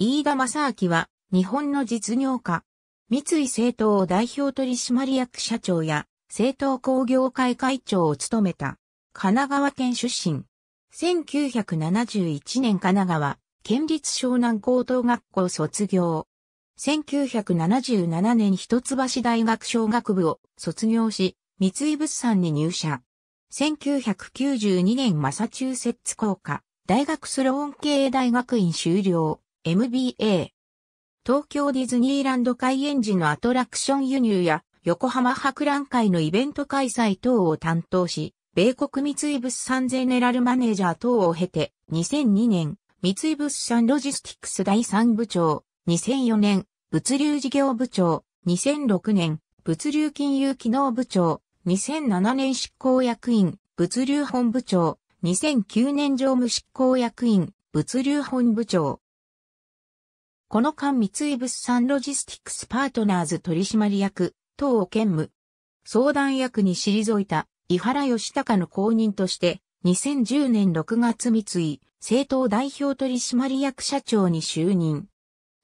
飯田正明は、日本の実業家。三井政党代表取締役社長や、政党工業会会長を務めた。神奈川県出身。1971年神奈川、県立湘南高等学校卒業。1977年一橋大学商学部を卒業し、三井物産に入社。1992年マサチューセッツ工科大学スローン経営大学院修了。MBA。東京ディズニーランド開園時のアトラクション輸入や横浜博覧会のイベント開催等を担当し、米国三井物産ゼネラルマネージャー等を経て、2002年、三井物産ロジスティックス第3部長、2004年、物流事業部長、2006年、物流金融機能部長、2007年執行役員、物流本部長、2009年常務執行役員、物流本部長。この間三井物産ロジスティックスパートナーズ取締役、等を兼務。相談役に退いた、井原義隆の後任として、2010年6月三井、政党代表取締役社長に就任。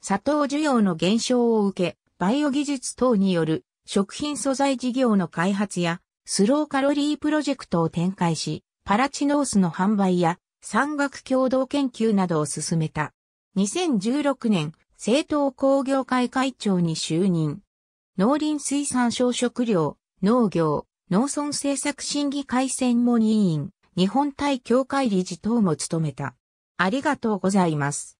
砂糖需要の減少を受け、バイオ技術等による食品素材事業の開発や、スローカロリープロジェクトを展開し、パラチノースの販売や、産学共同研究などを進めた。2016年、政党工業会会長に就任。農林水産省食料、農業、農村政策審議会専門委員、日本対協会理事等も務めた。ありがとうございます。